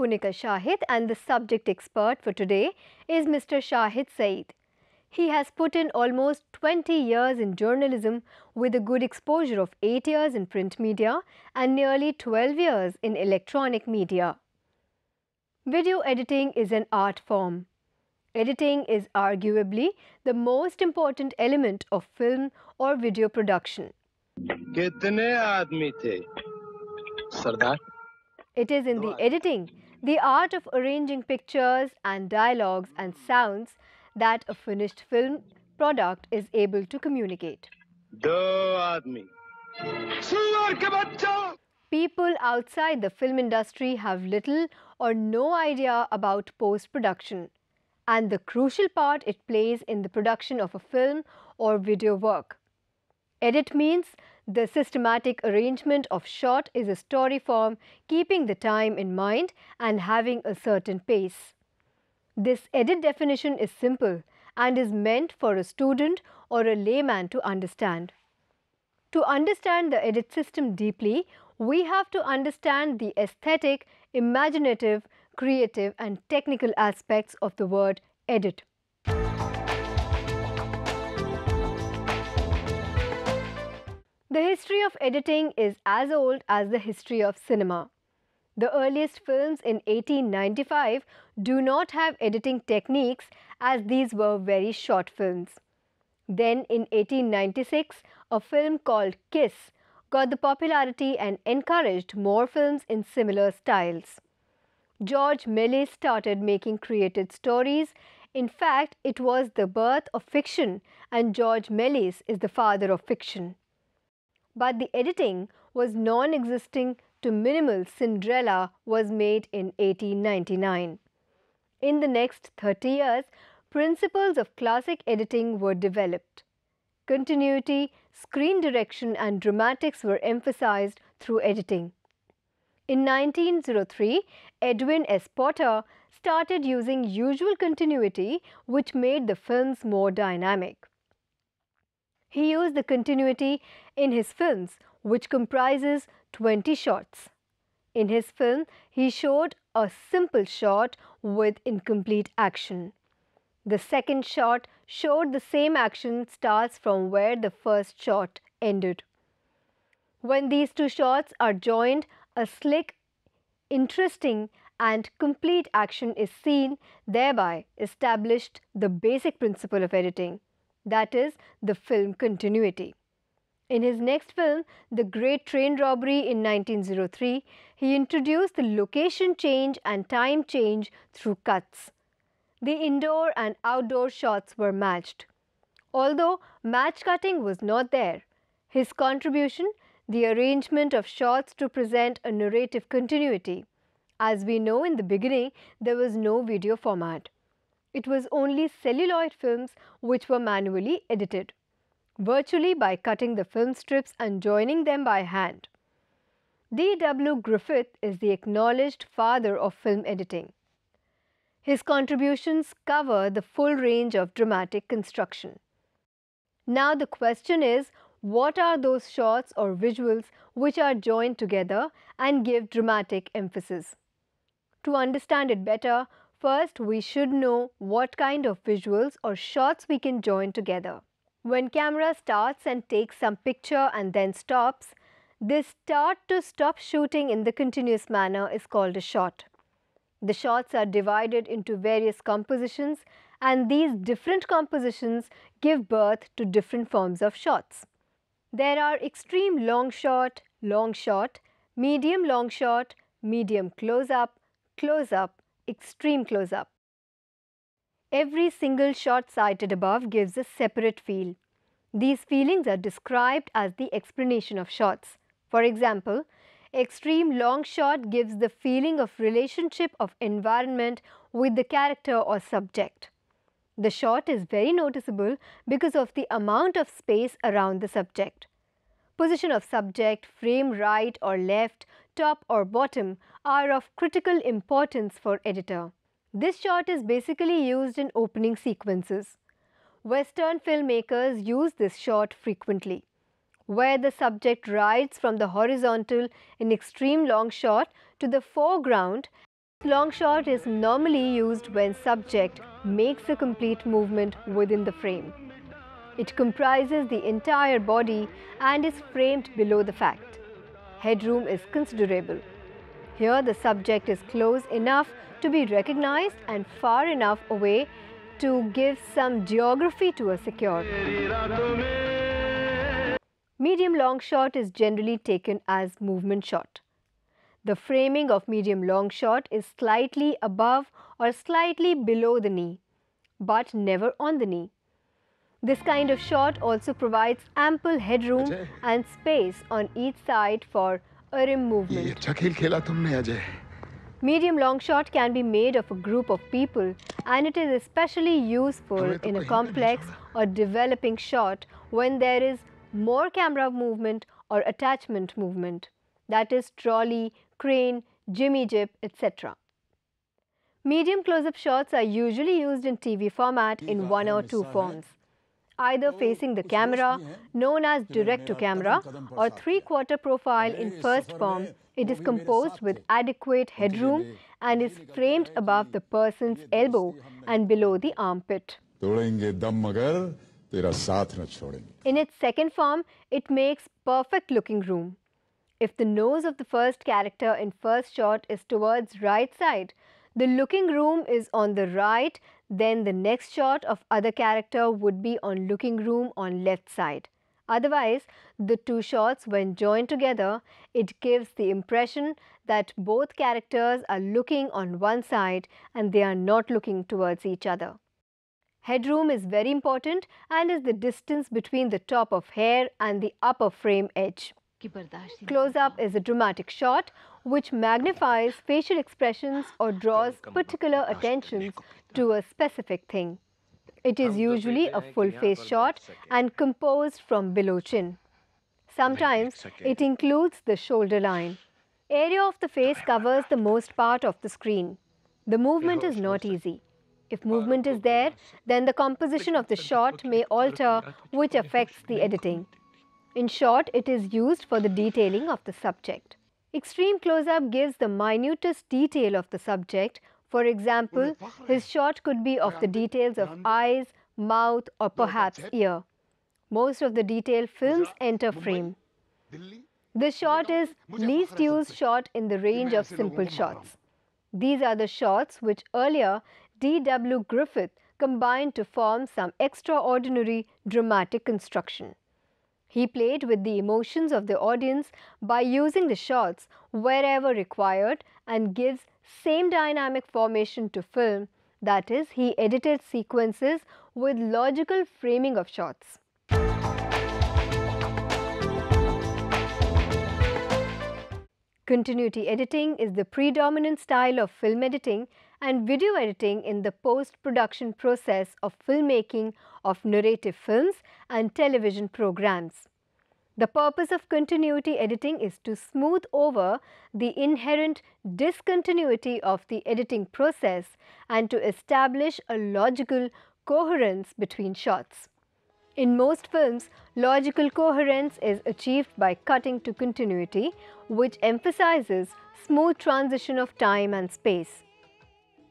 Punika Shahid and the subject expert for today is Mr. Shahid Saeed. He has put in almost 20 years in journalism with a good exposure of 8 years in print media and nearly 12 years in electronic media. Video editing is an art form. Editing is arguably the most important element of film or video production. It is in the editing the art of arranging pictures and dialogues and sounds that a finished film product is able to communicate. People outside the film industry have little or no idea about post production and the crucial part it plays in the production of a film or video work. Edit means the systematic arrangement of shot is a story form, keeping the time in mind and having a certain pace. This edit definition is simple and is meant for a student or a layman to understand. To understand the edit system deeply, we have to understand the aesthetic, imaginative, creative and technical aspects of the word edit. history of editing is as old as the history of cinema. The earliest films in 1895 do not have editing techniques as these were very short films. Then in 1896, a film called Kiss got the popularity and encouraged more films in similar styles. George Millet started making created stories. In fact, it was the birth of fiction, and George Millet is the father of fiction but the editing was non existing to minimal Cinderella was made in 1899. In the next 30 years, principles of classic editing were developed. Continuity, screen direction, and dramatics were emphasized through editing. In 1903, Edwin S. Potter started using usual continuity, which made the films more dynamic. He used the continuity in his films, which comprises 20 shots. In his film, he showed a simple shot with incomplete action. The second shot showed the same action starts from where the first shot ended. When these two shots are joined, a slick, interesting, and complete action is seen, thereby established the basic principle of editing, that is, the film continuity. In his next film, The Great Train Robbery in 1903, he introduced the location change and time change through cuts. The indoor and outdoor shots were matched. Although match cutting was not there, his contribution, the arrangement of shots to present a narrative continuity. As we know in the beginning, there was no video format. It was only celluloid films which were manually edited virtually by cutting the film strips and joining them by hand. D.W. Griffith is the acknowledged father of film editing. His contributions cover the full range of dramatic construction. Now the question is, what are those shots or visuals which are joined together and give dramatic emphasis? To understand it better, first we should know what kind of visuals or shots we can join together. When camera starts and takes some picture and then stops, this start to stop shooting in the continuous manner is called a shot. The shots are divided into various compositions and these different compositions give birth to different forms of shots. There are extreme long shot, long shot, medium long shot, medium close up, close up, extreme close up. Every single shot cited above gives a separate feel. These feelings are described as the explanation of shots. For example, extreme long shot gives the feeling of relationship of environment with the character or subject. The shot is very noticeable because of the amount of space around the subject. Position of subject, frame right or left, top or bottom are of critical importance for editor. This shot is basically used in opening sequences. Western filmmakers use this shot frequently, where the subject rides from the horizontal in extreme long shot to the foreground. Long shot is normally used when subject makes a complete movement within the frame. It comprises the entire body and is framed below the fact. Headroom is considerable. Here the subject is close enough to be recognized and far enough away to give some geography to a secure. Medium long shot is generally taken as movement shot. The framing of medium long shot is slightly above or slightly below the knee, but never on the knee. This kind of shot also provides ample headroom and space on each side for rim movement. Medium long shot can be made of a group of people and it is especially useful in a complex or developing shot when there is more camera movement or attachment movement that is trolley, crane, jimmy jib etc. Medium close-up shots are usually used in TV format in one or two forms either oh, facing the camera eh? known as direct to camera or three-quarter profile in first form it is composed with adequate headroom and is framed above the person's elbow and below the armpit. In its second form, it makes perfect looking room. If the nose of the first character in first shot is towards right side, the looking room is on the right, then the next shot of other character would be on looking room on left side. Otherwise, the two shots, when joined together, it gives the impression that both characters are looking on one side and they are not looking towards each other. Headroom is very important and is the distance between the top of hair and the upper frame edge. Close up is a dramatic shot which magnifies facial expressions or draws particular attention to a specific thing. It is usually a full face shot and composed from below chin. Sometimes it includes the shoulder line. Area of the face covers the most part of the screen. The movement is not easy. If movement is there, then the composition of the shot may alter, which affects the editing. In short, it is used for the detailing of the subject. Extreme close-up gives the minutest detail of the subject for example, his shot could be of the details of eyes, mouth or perhaps ear. Most of the detail films enter frame. The shot is least used shot in the range of simple shots. These are the shots which earlier D.W. Griffith combined to form some extraordinary dramatic construction. He played with the emotions of the audience by using the shots wherever required and gives same dynamic formation to film, that is, he edited sequences with logical framing of shots. Continuity editing is the predominant style of film editing and video editing in the post-production process of filmmaking of narrative films and television programs. The purpose of continuity editing is to smooth over the inherent discontinuity of the editing process and to establish a logical coherence between shots. In most films, logical coherence is achieved by cutting to continuity, which emphasizes smooth transition of time and space.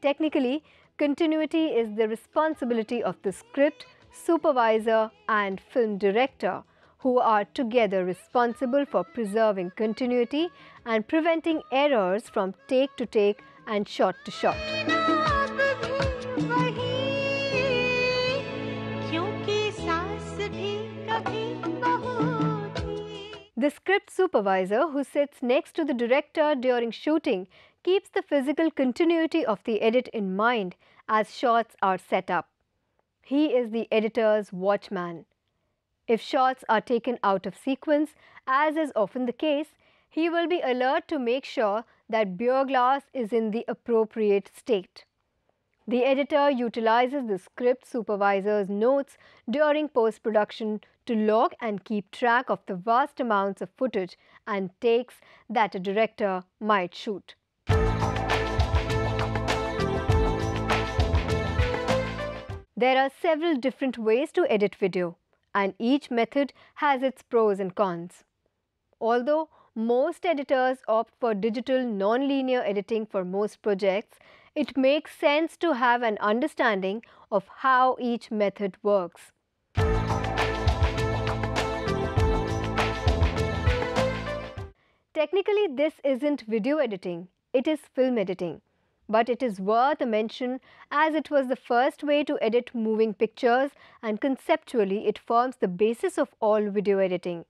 Technically, continuity is the responsibility of the script, supervisor and film director who are together responsible for preserving continuity and preventing errors from take to take and shot to shot. The script supervisor who sits next to the director during shooting keeps the physical continuity of the edit in mind as shots are set up. He is the editor's watchman. If shots are taken out of sequence, as is often the case, he will be alert to make sure that beer glass is in the appropriate state. The editor utilizes the script supervisor's notes during post production to log and keep track of the vast amounts of footage and takes that a director might shoot. There are several different ways to edit video and each method has its pros and cons. Although most editors opt for digital nonlinear editing for most projects, it makes sense to have an understanding of how each method works. Technically, this isn't video editing, it is film editing but it is worth a mention as it was the first way to edit moving pictures and conceptually it forms the basis of all video editing.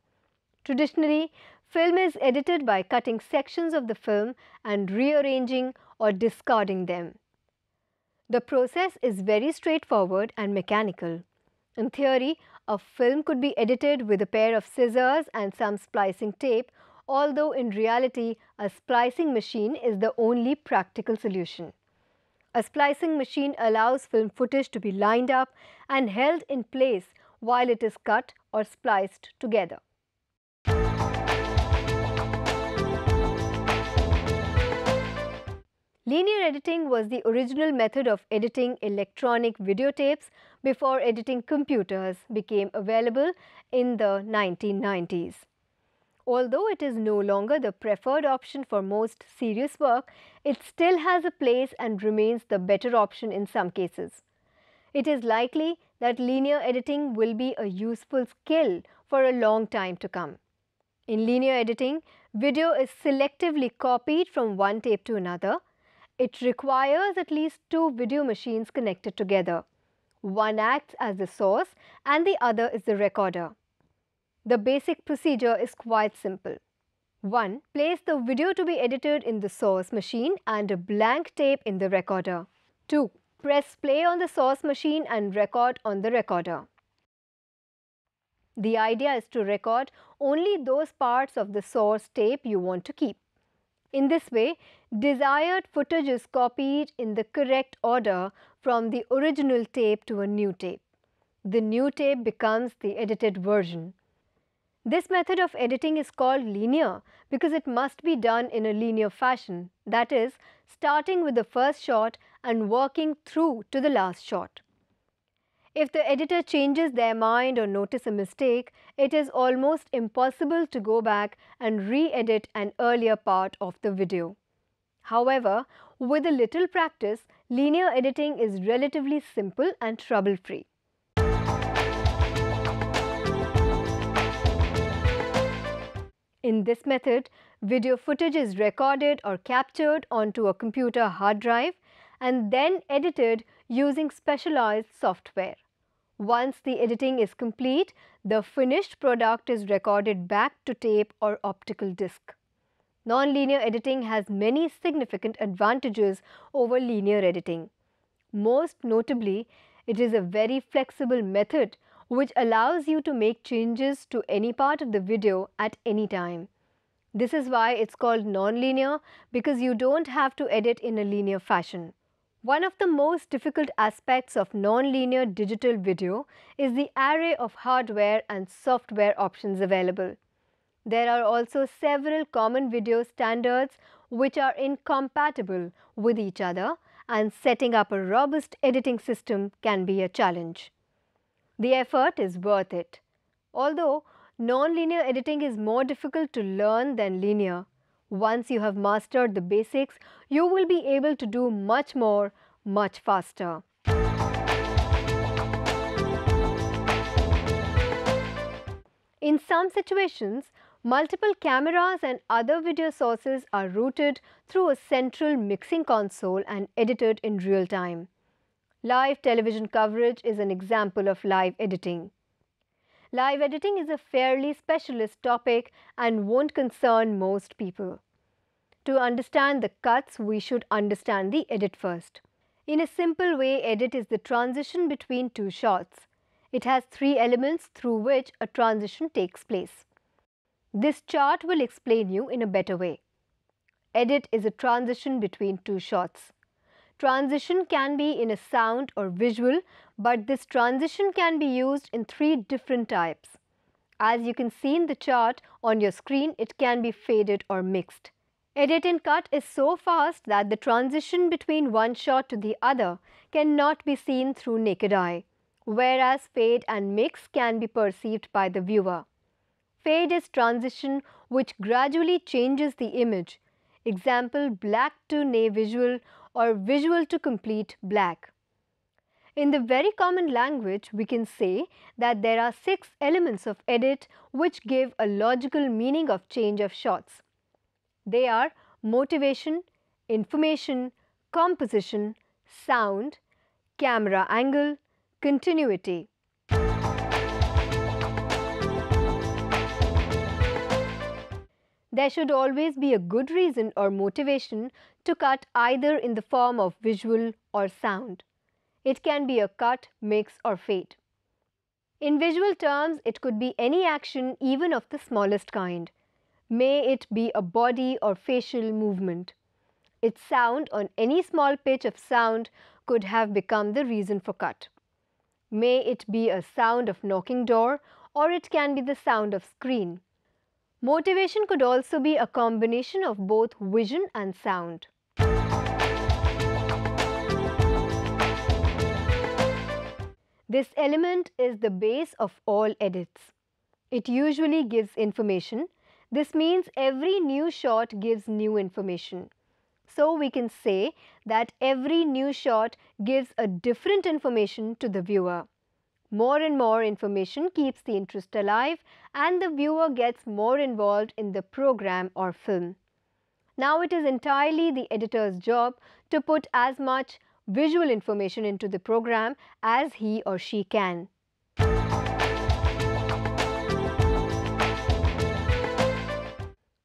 Traditionally, film is edited by cutting sections of the film and rearranging or discarding them. The process is very straightforward and mechanical. In theory, a film could be edited with a pair of scissors and some splicing tape although in reality a splicing machine is the only practical solution. A splicing machine allows film footage to be lined up and held in place while it is cut or spliced together. Linear editing was the original method of editing electronic videotapes before editing computers became available in the 1990s. Although it is no longer the preferred option for most serious work, it still has a place and remains the better option in some cases. It is likely that linear editing will be a useful skill for a long time to come. In linear editing, video is selectively copied from one tape to another. It requires at least two video machines connected together. One acts as the source and the other is the recorder. The basic procedure is quite simple. 1. Place the video to be edited in the source machine and a blank tape in the recorder. 2. Press play on the source machine and record on the recorder. The idea is to record only those parts of the source tape you want to keep. In this way, desired footage is copied in the correct order from the original tape to a new tape. The new tape becomes the edited version. This method of editing is called linear because it must be done in a linear fashion, that is, starting with the first shot and working through to the last shot. If the editor changes their mind or notice a mistake, it is almost impossible to go back and re-edit an earlier part of the video. However, with a little practice, linear editing is relatively simple and trouble-free. In this method, video footage is recorded or captured onto a computer hard drive and then edited using specialized software. Once the editing is complete, the finished product is recorded back to tape or optical disc. Nonlinear editing has many significant advantages over linear editing. Most notably, it is a very flexible method which allows you to make changes to any part of the video at any time. This is why it's called nonlinear because you don't have to edit in a linear fashion. One of the most difficult aspects of nonlinear digital video is the array of hardware and software options available. There are also several common video standards which are incompatible with each other and setting up a robust editing system can be a challenge. The effort is worth it. Although nonlinear editing is more difficult to learn than linear, once you have mastered the basics, you will be able to do much more, much faster. In some situations, multiple cameras and other video sources are routed through a central mixing console and edited in real time. Live television coverage is an example of live editing. Live editing is a fairly specialist topic and won't concern most people. To understand the cuts, we should understand the edit first. In a simple way, edit is the transition between two shots. It has three elements through which a transition takes place. This chart will explain you in a better way. Edit is a transition between two shots. Transition can be in a sound or visual, but this transition can be used in three different types. As you can see in the chart on your screen, it can be faded or mixed. Edit and cut is so fast that the transition between one shot to the other cannot be seen through naked eye, whereas fade and mix can be perceived by the viewer. Fade is transition which gradually changes the image. Example black to nay visual or visual to complete black. In the very common language, we can say that there are six elements of edit which give a logical meaning of change of shots. They are motivation, information, composition, sound, camera angle, continuity. There should always be a good reason or motivation to cut either in the form of visual or sound. It can be a cut, mix, or fade. In visual terms, it could be any action, even of the smallest kind. May it be a body or facial movement. Its sound on any small pitch of sound could have become the reason for cut. May it be a sound of knocking door or it can be the sound of screen. Motivation could also be a combination of both vision and sound. This element is the base of all edits. It usually gives information. This means every new shot gives new information. So we can say that every new shot gives a different information to the viewer. More and more information keeps the interest alive and the viewer gets more involved in the program or film. Now it is entirely the editor's job to put as much visual information into the program as he or she can.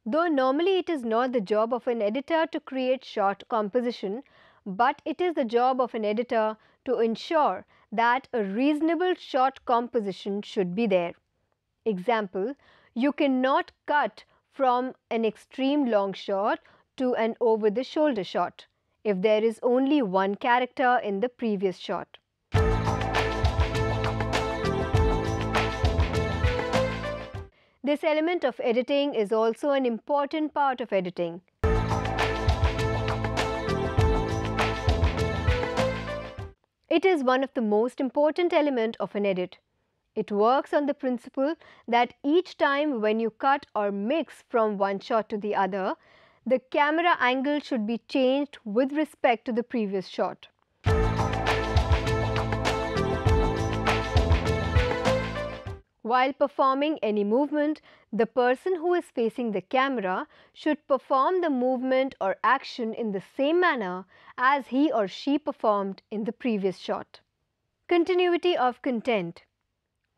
Though normally it is not the job of an editor to create short composition, but it is the job of an editor to ensure that a reasonable shot composition should be there. Example, you cannot cut from an extreme long shot to an over the shoulder shot if there is only one character in the previous shot. This element of editing is also an important part of editing. It is one of the most important element of an edit. It works on the principle that each time when you cut or mix from one shot to the other, the camera angle should be changed with respect to the previous shot. While performing any movement, the person who is facing the camera should perform the movement or action in the same manner as he or she performed in the previous shot. Continuity of content.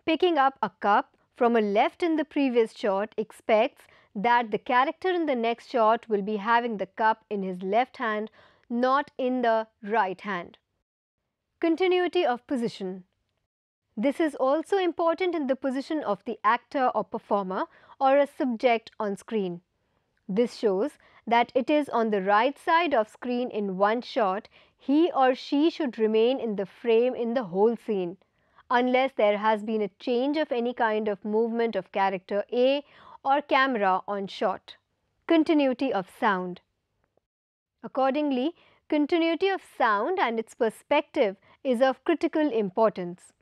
Picking up a cup from a left in the previous shot expects that the character in the next shot will be having the cup in his left hand, not in the right hand. Continuity of position. This is also important in the position of the actor or performer or a subject on screen. This shows that it is on the right side of screen in one shot, he or she should remain in the frame in the whole scene, unless there has been a change of any kind of movement of character A or camera on shot. Continuity of sound. Accordingly, continuity of sound and its perspective is of critical importance.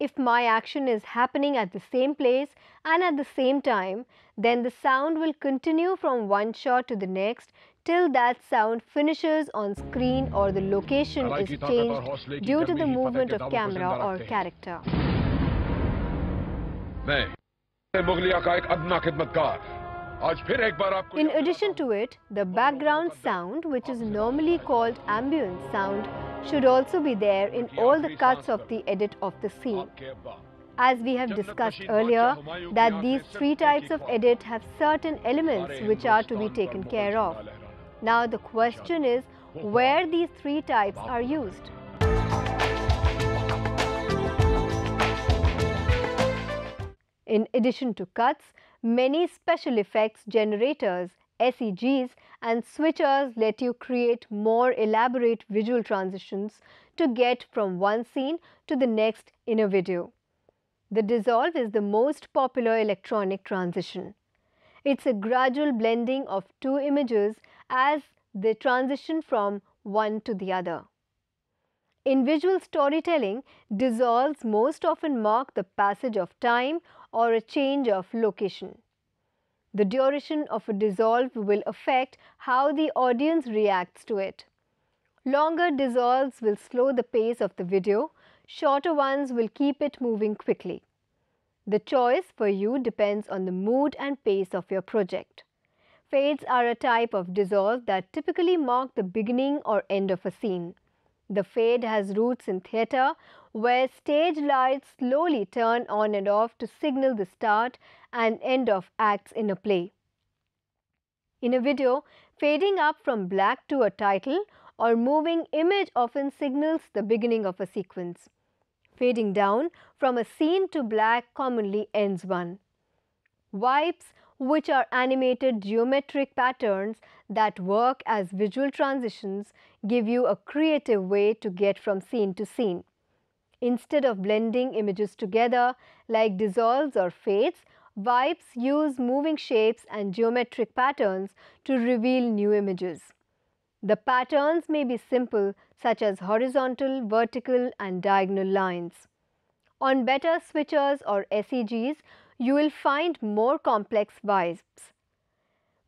If my action is happening at the same place and at the same time, then the sound will continue from one shot to the next till that sound finishes on screen or the location is changed due to the movement of camera or character. In addition to it, the background sound, which is normally called ambient sound, should also be there in all the cuts of the edit of the scene. As we have discussed earlier, that these three types of edit have certain elements which are to be taken care of. Now the question is, where these three types are used? In addition to cuts, Many special effects generators, SEGs, and switchers let you create more elaborate visual transitions to get from one scene to the next in a video. The dissolve is the most popular electronic transition. It's a gradual blending of two images as they transition from one to the other. In visual storytelling, dissolves most often mark the passage of time or a change of location. The duration of a dissolve will affect how the audience reacts to it. Longer dissolves will slow the pace of the video, shorter ones will keep it moving quickly. The choice for you depends on the mood and pace of your project. Fades are a type of dissolve that typically mark the beginning or end of a scene. The fade has roots in theatre, where stage lights slowly turn on and off to signal the start and end of acts in a play. In a video, fading up from black to a title or moving image often signals the beginning of a sequence. Fading down from a scene to black commonly ends one. Wipes, which are animated geometric patterns that work as visual transitions, give you a creative way to get from scene to scene. Instead of blending images together like dissolves or fades, Vibes use moving shapes and geometric patterns to reveal new images. The patterns may be simple, such as horizontal, vertical, and diagonal lines. On better switchers or SEGs, you will find more complex vibes.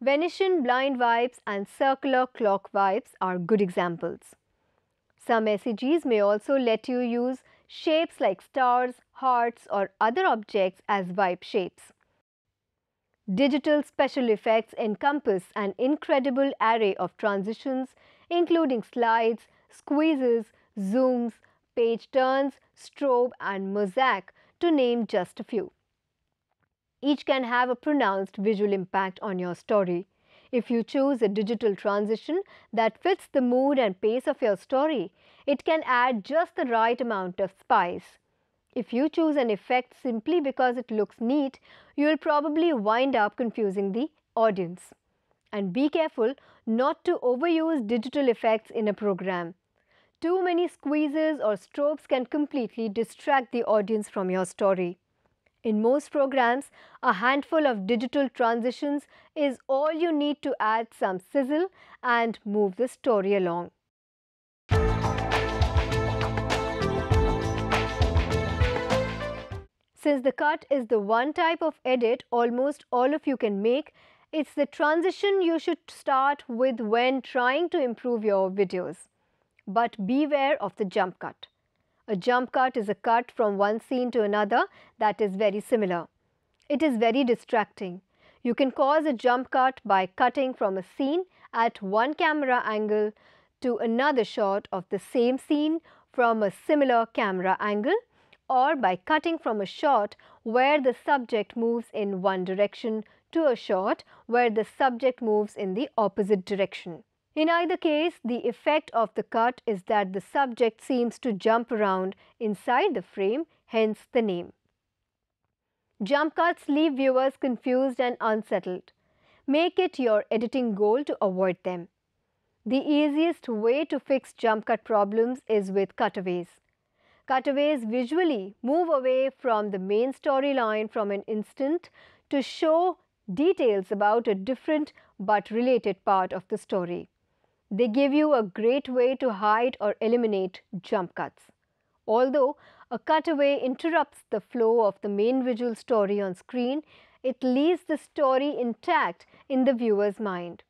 Venetian blind wipes and circular clock wipes are good examples. Some SEGs may also let you use shapes like stars, hearts or other objects as wipe shapes. Digital special effects encompass an incredible array of transitions including slides, squeezes, zooms, page turns, strobe and mosaic to name just a few. Each can have a pronounced visual impact on your story. If you choose a digital transition that fits the mood and pace of your story, it can add just the right amount of spice. If you choose an effect simply because it looks neat, you will probably wind up confusing the audience. And be careful not to overuse digital effects in a program. Too many squeezes or strobes can completely distract the audience from your story. In most programs, a handful of digital transitions is all you need to add some sizzle and move the story along. Since the cut is the one type of edit almost all of you can make, it's the transition you should start with when trying to improve your videos. But beware of the jump cut. A jump cut is a cut from one scene to another that is very similar. It is very distracting. You can cause a jump cut by cutting from a scene at one camera angle to another shot of the same scene from a similar camera angle or by cutting from a shot where the subject moves in one direction to a shot where the subject moves in the opposite direction. In either case, the effect of the cut is that the subject seems to jump around inside the frame, hence the name. Jump cuts leave viewers confused and unsettled. Make it your editing goal to avoid them. The easiest way to fix jump cut problems is with cutaways. Cutaways visually move away from the main storyline from an instant to show details about a different but related part of the story. They give you a great way to hide or eliminate jump cuts. Although a cutaway interrupts the flow of the main visual story on screen, it leaves the story intact in the viewer's mind.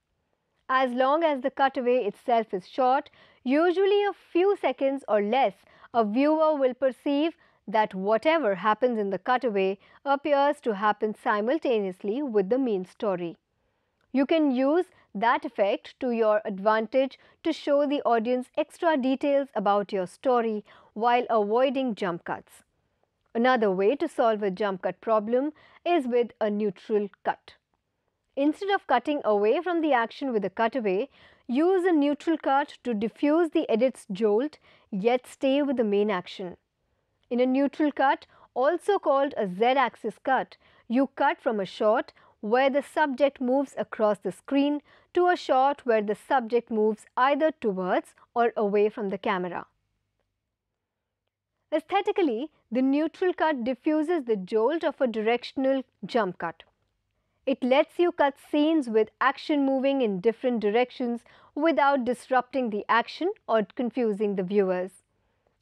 As long as the cutaway itself is short, usually a few seconds or less, a viewer will perceive that whatever happens in the cutaway appears to happen simultaneously with the main story. You can use that effect to your advantage to show the audience extra details about your story while avoiding jump cuts. Another way to solve a jump cut problem is with a neutral cut. Instead of cutting away from the action with a cutaway, use a neutral cut to diffuse the edit's jolt yet stay with the main action. In a neutral cut, also called a z-axis cut, you cut from a shot where the subject moves across the screen to a shot where the subject moves either towards or away from the camera. Aesthetically, the neutral cut diffuses the jolt of a directional jump cut. It lets you cut scenes with action moving in different directions without disrupting the action or confusing the viewers.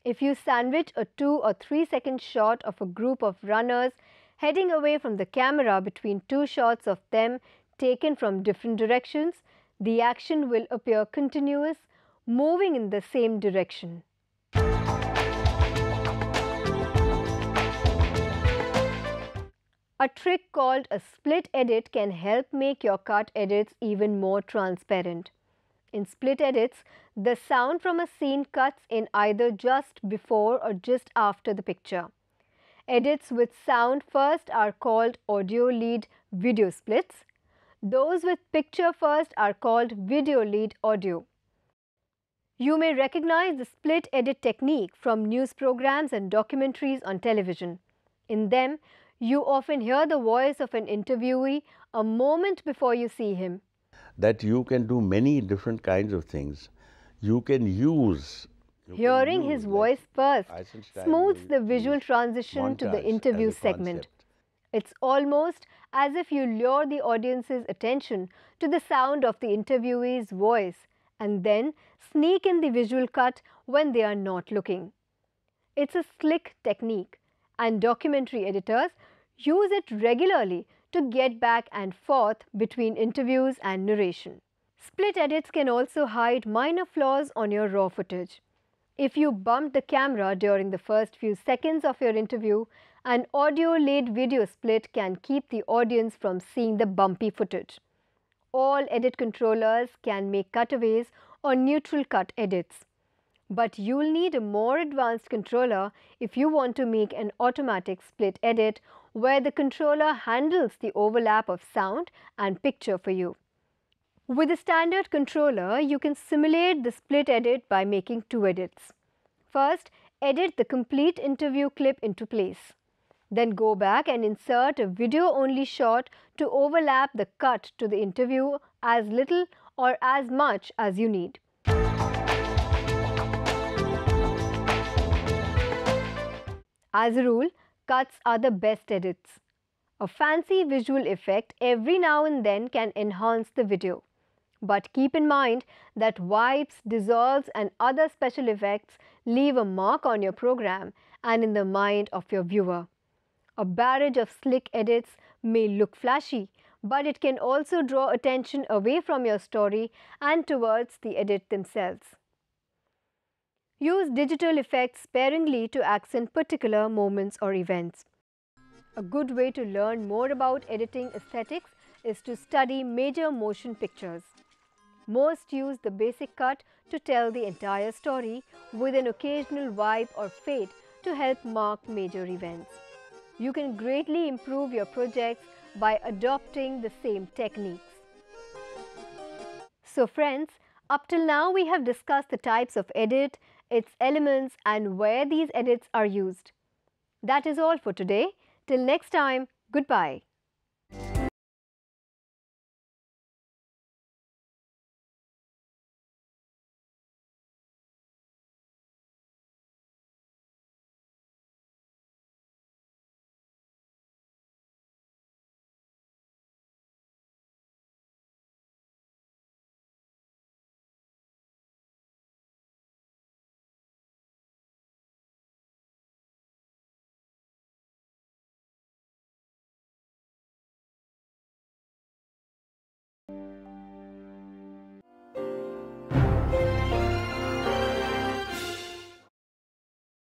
If you sandwich a 2 or 3 second shot of a group of runners heading away from the camera between two shots of them taken from different directions, the action will appear continuous, moving in the same direction. A trick called a split edit can help make your cut edits even more transparent. In split edits, the sound from a scene cuts in either just before or just after the picture. Edits with sound first are called audio lead video splits those with picture first are called video lead audio. You may recognize the split edit technique from news programs and documentaries on television. In them, you often hear the voice of an interviewee a moment before you see him. That you can do many different kinds of things. You can use. You Hearing can use, his voice first smooths the visual transition to the interview segment. Concept. It's almost as if you lure the audience's attention to the sound of the interviewee's voice and then sneak in the visual cut when they are not looking. It's a slick technique, and documentary editors use it regularly to get back and forth between interviews and narration. Split edits can also hide minor flaws on your raw footage. If you bumped the camera during the first few seconds of your interview an audio-led video split can keep the audience from seeing the bumpy footage. All edit controllers can make cutaways or neutral cut edits. But you'll need a more advanced controller if you want to make an automatic split edit where the controller handles the overlap of sound and picture for you. With a standard controller, you can simulate the split edit by making two edits. First, edit the complete interview clip into place. Then go back and insert a video only shot to overlap the cut to the interview as little or as much as you need. As a rule, cuts are the best edits. A fancy visual effect every now and then can enhance the video. But keep in mind that wipes, dissolves and other special effects leave a mark on your program and in the mind of your viewer. A barrage of slick edits may look flashy, but it can also draw attention away from your story and towards the edit themselves. Use digital effects sparingly to accent particular moments or events. A good way to learn more about editing aesthetics is to study major motion pictures. Most use the basic cut to tell the entire story with an occasional wipe or fade to help mark major events you can greatly improve your projects by adopting the same techniques. So friends, up till now we have discussed the types of edit, its elements and where these edits are used. That is all for today. Till next time, goodbye.